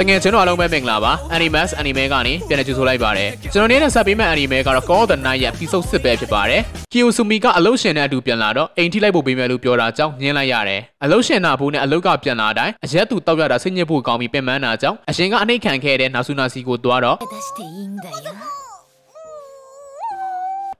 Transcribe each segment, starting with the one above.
တကယ်ကျွန်တော်အားလုံးပဲမင်္ဂလာပါ Animax Anime ကနေပြန်လည်ကြိုဆိုလိုက်ပါတယ်ကျွန်တော်နေ့နဲ့ဆက်ပေးမဲ့ Anime ကတော့ Call of the Night ရဲ့ episode 6ပဲဖြစ်ပါတယ် Kiyosumi ကအလုရှင်နဲ့အတူပြန်လာတော့အိမ်ထိလိုက်ဖို့ပေးမယ်လို့ပြောတာကြောင့်ညှင်းလိုက်ရတယ်အလုရှင်နာဘူးနဲ့အလုကပြန်လာတိုင်းအရက်သူတောက်ရတာဆင်းညစ်ဖို့ကောင်းပြီးပင်ပန်းတာကြောင့်အရှင်ကအနှိတ်ခံခဲ့တဲ့နာဆူနာစီကိုသွားတော့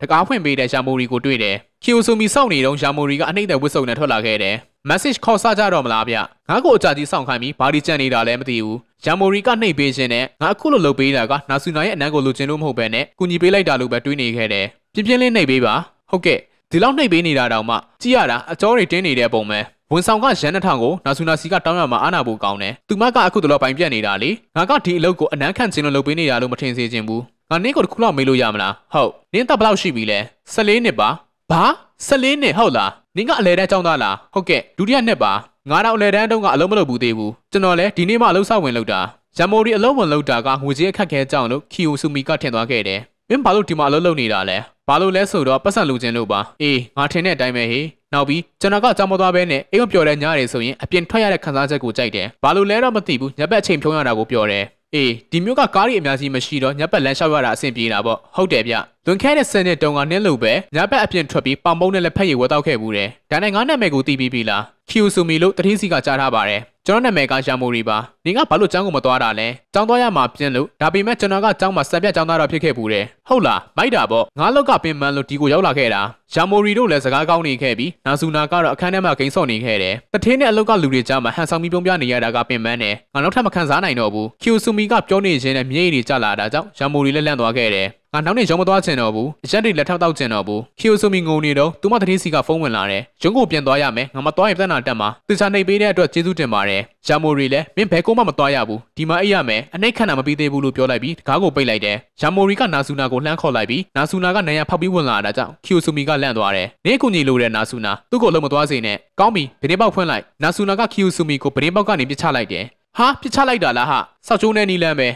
တကားဖွင့်ပေးတဲ့ရှာမိုရီကိုတွေ့တယ်။ကီယိုဆိုမီစောင့်နေတုန်းရှာမိုရီကအနှိမ့်သက်ဝစ်စုံနဲ့ထွက်လာခဲ့တယ်။ message ခေါ်ဆကြတော့မလားဗျ။ငါ့ကိုအကြကြီးစောင့်ခိုင်းပြီးဘာဒီကြံနေတာလဲမသိဘူး။ရမ်မိုရီကနှိပ်ပေးခြင်းနဲ့ငါအခုလိုလုပ်ပေးတာကနာဆူနာရဲ့အနံ့ကိုလိုချင်လို့မဟုတ်ပဲနဲ့ကူညီပေးလိုက်တာလို့ပဲတွေးနေခဲ့တယ်။ပြင်းပြင်းလေးနှိပ်ပေးပါ။ဟုတ်ကဲ့ဒီလောက်နှိပ်ပေးနေတာတောင်မှကြည့်ရတာအကြောတွေတင်းနေတဲ့ပုံပဲ။ဝန်ဆောင်ကရန်နှထောင်ကိုနာဆူနာစီကတောင်းရမှာအာနာဖို့ကောင်းတယ်။သူမကအခုတလောပိုင်ပြက်နေတာလေ။ငါကဒီအလုပ်ကိုအနမ်းခံခြင်းလို့လုပ်ပေးနေတာလို့မထင်စေချင်ဘူး။ငါနင်းကိုတစ်ခုလောက်မေးလို့ရမလား။ဟုတ်။နင်းတက်ဘယ်လောက်ရှိပြီလဲ။14နှစ်ပါ။ဘာ14နှစ်ဟုတ်လားနင်ကအလဲတန်းចောင်းသားလားဟုတ်ကဲ့ဒုတိယနှစ်ပါငါတော့အလဲတန်းတုန်းကအလုံးမလုပ်ဘူးသေးဘူးကျွန်တော်လည်းဒီနေ့မှအလုံးစဝင်လုပ်တာရမိုရီအလုံးဝင်လုပ်တာကငွေကြေးအခက်ခဲကြောင့်လို့ခီယိုဆူမီကထင်သွားခဲ့တယ်မင်းဘာလို့ဒီမှာအလုပ်လုပ်နေတာလဲဘာလို့လဲဆိုတော့ပတ်စံလိုချင်လို့ပါအေးငါထင်တဲ့အတိုင်းပဲဟေးနောက်ပြီးကျွန်တော်ကကြောင်မသွားဘဲနဲ့အိမ်မပြော်တဲ့ညတွေဆိုရင်အပြင်ထွက်ရတဲ့ခန်းစားချက်ကိုကြိုက်တယ်ဘာလို့လဲတော့မသိဘူးညဘက်အချိန်ဖြုံးရတာကိုပြောတယ်အေးဒီမျိုးကကားတွေအများကြီးမရှိတော့ညဘက်လမ်းလျှောက်ရတာအဆင်ပြေတာပေါ့ဟုတ်တယ်ဗျလွန်ခဲ့တဲ့ဆယ်နှစ်တုန်းကနင်းလို့ပဲညဘက်အပြင်ထွက်ပြီးပေါင်ပုံးနဲ့လက်ဖက်ရည်ဝတ်တောက်ခဲ့ဘူးတယ်ဒါနဲ့ငါနာမည်ကိုသိပြီးပြီလား Kyusumi လို့တတိစီကကြားထားပါတယ်ကျွန်တော်နာမည်ကယာမိုရီပါနင်ကဘာလို့ကျောင်းကိုမသွားတာလဲကျောင်းသွားရမှာပြင်းလို့ဒါပေမဲ့ကျွန်တော်ကကျောင်းမှာစံပြကျောင်းသားတော့ဖြစ်ခဲ့ဘူးတယ်ဟုတ်လားမိုက်တာပေါ့ငါလောက်ကပင်မန်လို့ဒီကိုရောက်လာခဲ့တာယာမိုရီတို့လည်းစကားကောင်းနေခဲ့ပြီးနာဆူနာကတော့အခန်းထဲမှာဂိမ်းဆော့နေခဲ့တယ်တထင်းနဲ့အလောက်ကလူတွေကြားမှာဟန်ဆောင်ပြီးပြုံးပြနေရတာကပင်မန်နဲ့ငါနောက်ထပ်မခံစားနိုင်တော့ဘူးကီယိုဆူမီကပြောနေခြင်းနဲ့မျက်ရည်တွေကျလာတာကြောင့်ယာမိုရီလည်းလန့်သွားခဲ့တယ်ငါနောက်နေ့ရုံမသွားချင်တော့ဘူးအရက်တွေလက်ထောက်တောက်ချင်တော့ဘူးခီယိုဆိုမီငုံနေတော့သူမသတင်းစီကဖုန်းဝင်လာတယ်ရုံးကိုပြန်သွားရမယ်ငါမသွားရင်ပြန်လာတက်မှာသူချာနေပေးတဲ့အတွက်ကျေးဇူးတင်ပါတယ်ဂျာမိုရီလည်းမင်းဘယ်ကုန်းမှမသွားရဘူးဒီမှာအိပ်ရမယ်အနှိတ်ခဏမပြီးသေးဘူးလို့ပြောလိုက်ပြီးတကားကိုပိတ်လိုက်တယ်ဂျာမိုရီကနာဆူနာကိုလှမ်းခေါ်လိုက်ပြီးနာဆူနာကနံရဖောက်ပြီးဝင်လာတာကြောင့်ကီယိုဆူမီကလန့်သွားတယ်နင်းကူညီလိုတဲ့နာဆူနာသူ့ကိုလုံးမသွားစေနဲ့ကောင်းပြီဗင်းပေါက်ဖွင့်လိုက်နာဆူနာကကီယိုဆူမီကိုဗင်းပေါက်ကနေပြစ်ချလိုက်တယ်ဟာပြစ်ချလိုက်တာလားဟာစောက်ကျိုးနဲ့နီးလန်းပဲ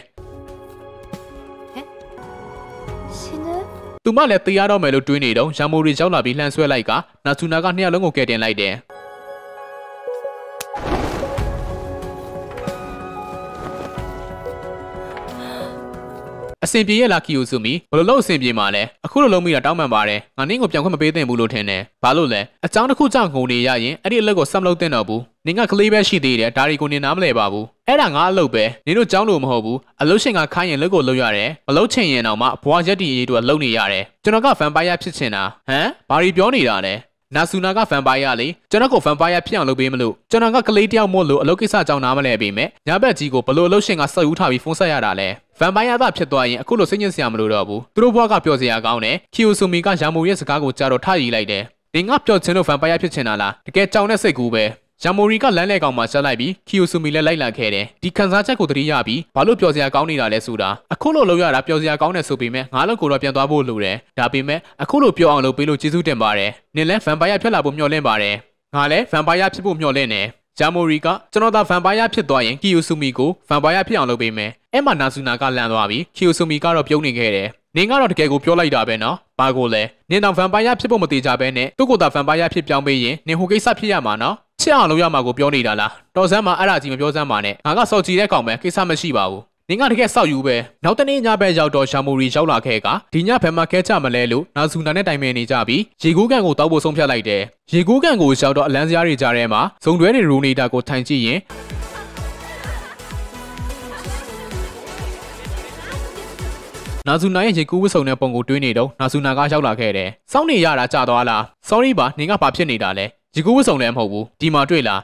သူမလည်းတရားတော့မယ်လို့တွေးနေတော့ရမိုရီရောက်လာပြီးလှန်ဆွဲလိုက်ကနာဆူနာကနှစ်ယောက်လုံးကိုကယ်တင်လိုက်တယ်အဆင်ပြေရဲ့လားကီယိုဆူမီဘလို့လို့အဆင်ပြေမှာလဲအခုလိုလုံးမိတာတောင်းပန်ပါတယ်ငါနင်းကိုပြန်ခွင့်မပေးသင့်ဘူးလို့ထင်တယ်ဘာလို့လဲအကြောင်းတစ်ခုကြောင့်ငုံနေရရင်အဲ့ဒီအလုပ်ကိုဆက်မလုပ်သင့်တော့ဘူးနင်ကကလေးပဲရှိသေးတယ်ဒါရီကိုနင်နားမလဲပါဘူးအဲ့ဒါငါအလုပ်ပဲနင်တို့ကြောင်းလို့မဟုတ်ဘူးအလုပ်ရှင်ကခိုင်းရင်လုပ်ကိုလုပ်ရတယ်မလုပ်ချင်ရင်တော့မှဘွားရက်တီအေးတို့ကလုပ်နေရတယ်ကျွန်တော်ကဗမ်ပိုင်းယာဖြစ်ချင်တာဟမ်ဘာရီပြောနေတာလဲနာဆူနာကဗမ်ပိုင်းယာလေကျွန်တော်ကိုဗမ်ပိုင်းယာဖြစ်အောင်လုပ်ပေးမလို့ကျွန်တော်ကကလေးတယောက်မို့လို့အလုပ်ကိစ္စကြောင့်နားမလဲပေးမယ်ညာဘက်ကြီးကိုဘလို့အလုပ်ရှင်ကဆက်ယူထားပြီးဖုန်းဆက်ရတာလဲဗမ်ပိုင်းယာသားဖြစ်သွားရင်အခုလိုစိတ်ညစ်စရာမလိုတော့ဘူးသူတို့ဘွားကပြောစရာကောင်းတယ်ခီယိုဆူမီကရာမိုရဲ့စကားကိုကြားတော့ထားရည်လိုက်တယ်ဒီငါပြောချင်လို့ဗမ်ပိုင်းယာဖြစ်ချင်တာလားတကယ်ကြောင်တဲ့စိတ်ကူပဲယာမိုရီကလမ်းလေကောင်မှာဆက်လိုက်ပြီးကီယိုဆူမီလည်းလိုက်လာခဲ့တယ်။ဒီခန်းစားချက်ကိုတတိယပြီးဘာလို့ပျော်စရာကောင်းနေတာလဲဆိုတာအခုလိုလုပ်ရတာပျော်စရာကောင်းတယ်ဆိုပေမဲ့ငါလောက်ကိုတော့ပြန်သွားဖို့လိုတယ်။ဒါပေမဲ့အခုလိုပျော်အောင်လုပ်ပေးလို့ကျေးဇူးတင်ပါတယ်။နင်လည်းဗမ်ပိုင်ယာဖြစ်လာဖို့မျှော်လင့်ပါတယ်။ငါလည်းဗမ်ပိုင်ယာဖြစ်ဖို့မျှော်လင့်တယ်။ဂျာမိုရီကကျွန်တော်သာဗမ်ပိုင်ယာဖြစ်သွားရင်ကီယိုဆူမီကိုဗမ်ပိုင်ယာဖြစ်အောင်လုပ်ပေးမယ်။အဲ့မှာနာဆူနာကလန်သွားပြီးကီယိုဆူမီကတော့ပြုံးနေခဲ့တယ်။နင်ကတော့တကယ်ကိုပြောလိုက်တာပဲနော်။ဘာကိုလဲ။နင်တော့ဗမ်ပိုင်ယာဖြစ်ဖို့မသေးကြပဲနဲ့သူ့ကိုယ်သာဗမ်ပိုင်ယာဖြစ်ပြောင်းပေးရင်နင်ဟိုကိစ္စဖြစ်ရမှာနော်ချစ်အောင်လုပ်ရမှာကိုပြောနေတာလားတော်စမ်းမှာအဲ့ဒါကြီးမပြောစမ်းပါနဲ့ငါကစောက်ကြည့်တဲ့ကောင်ပဲကိစ္စမရှိပါဘူးနင်ကတကယ်စောက်ယူပဲနောက်တနေ့ညဘက်ရောက်တော့ရှာမိုရီရောက်လာခဲ့ကဒီညဘက်မှာခဲချမလဲလို့နာဆူနာနဲ့တိုင်ပင်နေကြပြီးရေကူးကန်ကိုတောက်ဖို့ဆုံးဖြတ်လိုက်တယ်ရေကူးကန်ကိုရောက်တော့အလန်းစရာတွေကြားထဲမှာဇုံတွဲတွေရူနေတာကိုထိုင်ကြည့်ရင်နာဇူနာရဲ့ရေကူးဝစ်စုံတဲ့ပုံကိုတွေးနေတော့နာဇူနာကရောက်လာခဲ့တယ်။စောင့်နေရတာကြာသွားလား။ Sorry ပါနင်ကဘာဖြစ်နေတာလဲဒီကူဝတ်စုံလည်းမဟုတ်ဘူးဒီမှာတွေ့လား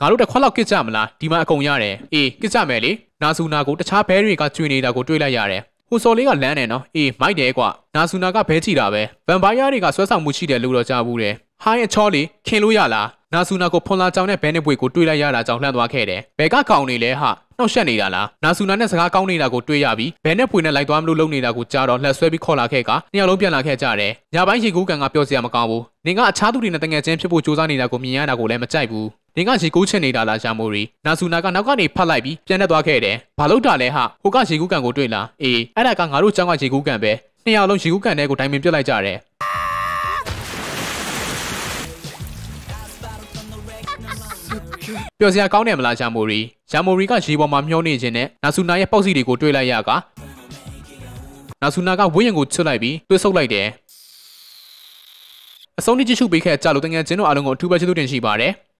ငါတို့တစ်ခွက်လောက်ကစ်ကြမလားဒီမှာအကုန်ရတယ်အေးကစ်ကြမယ်လေနာဆူနာကိုတခြားဘဲတွေကကျွေနေတာကိုတွေ့လိုက်ရတယ်ဟိုစော်လေးကလမ်းနေနော်အေးမိုက်တယ်ကွာနာဆူနာကဘဲကြည့်တာပဲဗမ်ပိုင်းယားတွေကဆွဲဆောင်မှုရှိတယ်လို့တော့ကြားဘူးတယ်ဟာရဲ့ချောလေးခင်လို့ရလားနာဆူနာကိုဖွန်လာကြောင်တဲ့ဘဲနဲ့ပွေကိုတွေ့လိုက်ရတာကြောင့်လှမ်းသွားခဲ့တယ်ဘဲကကောင်နေလဲဟာနှောက်ယှက်နေတာလားနာဆူနာနဲ့စကားကောင်းနေတာကိုတွေ့ရပြီးဘယ်နဲ့ဖွေနဲ့လိုက်သွားမလို့လုပ်နေတာကိုကြားတော့လှက်ဆွဲပြီးခေါ်လာခဲ့ကနှစ်ယောက်လုံးပြန်လာခဲ့ကြတယ်ညပိုင်းရေကူးကန်ကပြောစရာမကောင်းဘူးနင်ကအခြားသူတွေနဲ့တငယ်ချင်းဖြစ်ဖို့စူးစမ်းနေတာကိုမြင်ရတာကိုလည်းမကြိုက်ဘူးနင်ကရေကူးချင်နေတာလားရှာမိုရီနာဆူနာကနောက်ကနေဖတ်လိုက်ပြီးပြန်တက်သွားခဲ့တယ်ဘာလို့တာလဲဟာဟိုကရေကူးကန်ကိုတွေ့လားအေးအဲ့ဒါကငါတို့ကျောင်းကရေကူးကန်ပဲနှစ်ယောက်လုံးရေကူးကန်ထဲကိုတိုင်ပင်ပြစ်လိုက်ကြတယ်ပျော်စရာကောင်းတယ်မလားရှာမိုရီဂျာမိုရီကရေပေါ်မှာမျောနေခြင်းနဲ့နာဆူနာရဲ့ပေါက်စီတွေကိုတွေ့လိုက်ရကနာဆူနာကဝင်းရင်ကိုချွတ်လိုက်ပြီးတွေးဆုပ်လိုက်တယ်အဆုံးထိကြည့်ရှုပေးခဲ့ကြလို့တကယ်ချင်းတို့အားလုံးကိုအထူးပဲကျေးဇူးတင်ရှိပါတယ်။